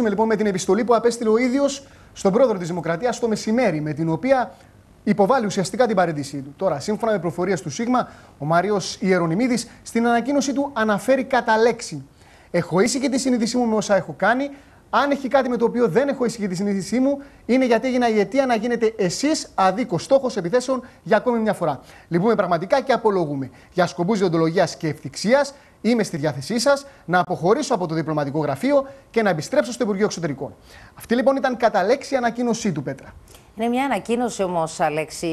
ξεκινήσουμε λοιπόν με την επιστολή που απέστειλε ο ίδιος στον πρόεδρο της Δημοκρατίας το μεσημέρι, με την οποία υποβάλλει ουσιαστικά την παρέντησή του. Τώρα, σύμφωνα με πληροφορίε του ΣΥΓΜΑ, ο Μάριος Ιερονιμίδης στην ανακοίνωσή του αναφέρει κατά λέξη. Έχω ήσυχη τη συνείδησή μου με όσα έχω κάνει. Αν έχει κάτι με το οποίο δεν έχω ήσυχη τη συνείδησή μου, είναι γιατί έγινα η αιτία να γίνετε εσείς αδίκο στόχος επιθέσεων για ακόμη μια φορά. Λυπούμε πραγματικά και απολογούμε. Για σκοπούς διοντολογίας και ευτυχίας, Είμαι στη διάθεσή σας να αποχωρήσω από το διπλωματικό γραφείο και να επιστρέψω στο Υπουργείο Εξωτερικών. Αυτή λοιπόν ήταν κατά λέξη ανακοίνωσή του, Πέτρα. Είναι μια ανακοίνωση όμως, Αλέξη,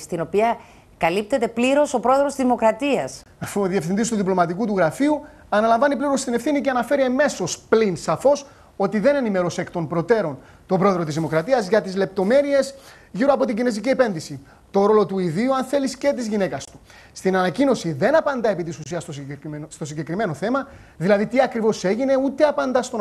στην οποία καλύπτεται πλήρως ο πρόεδρος της Δημοκρατίας. Αφού ο διευθυντής του διπλωματικού του γραφείου αναλαμβάνει πλήρως την ευθύνη και αναφέρει εμέσως πλην σαφώς ότι δεν ενημέρωσε εκ των προτέρων τον πρόεδρο της Δημοκρατίας για τις λεπτομέρειες γύρω από την κινέζικη επένδυση το ρόλο του ιδίου, αν θέλεις, και της γυναίκας του. Στην ανακοίνωση δεν απαντά επί της ουσίας στο συγκεκριμένο, στο συγκεκριμένο θέμα, δηλαδή τι ακριβώς έγινε, ούτε απαντά στον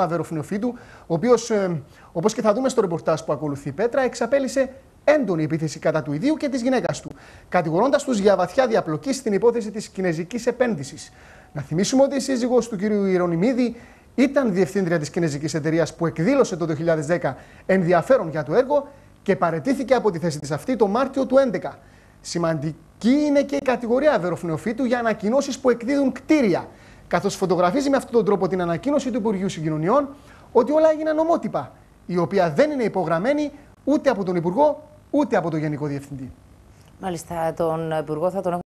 του, ο οποίος, ε, όπως και θα δούμε στο ρεπορτάζ που ακολουθεί Πέτρα, εξαπέλυσε έντονη επίθεση κατά του ιδίου και της γυναίκας του, κατηγορώντας τους για βαθιά διαπλοκή στην υπόθεση της κινέζικης επένδυσης. Να θυμίσουμε ότι η σύζυγος του κ. Ιερονιμίδη ήταν διευθύντρια της κινέζικης εταιρείας που εκδήλωσε το 2010 ενδιαφέρον για το έργο και παρετήθηκε από τη θέση της αυτή το Μάρτιο του 2011. Σημαντική είναι και η κατηγορία Βεροφνεοφύτου για ανακοινώσεις που εκδίδουν κτίρια. Καθώς φωτογραφίζει με αυτόν τον τρόπο την ανακοίνωση του Υπουργείου Συγκοινωνιών ότι όλα έγιναν ομότυπα, η οποία δεν είναι υπογραμμένη ούτε από τον Υπουργό ούτε από τον Γενικό Διευθυντή. Μάλιστα, τον Υπουργό θα τον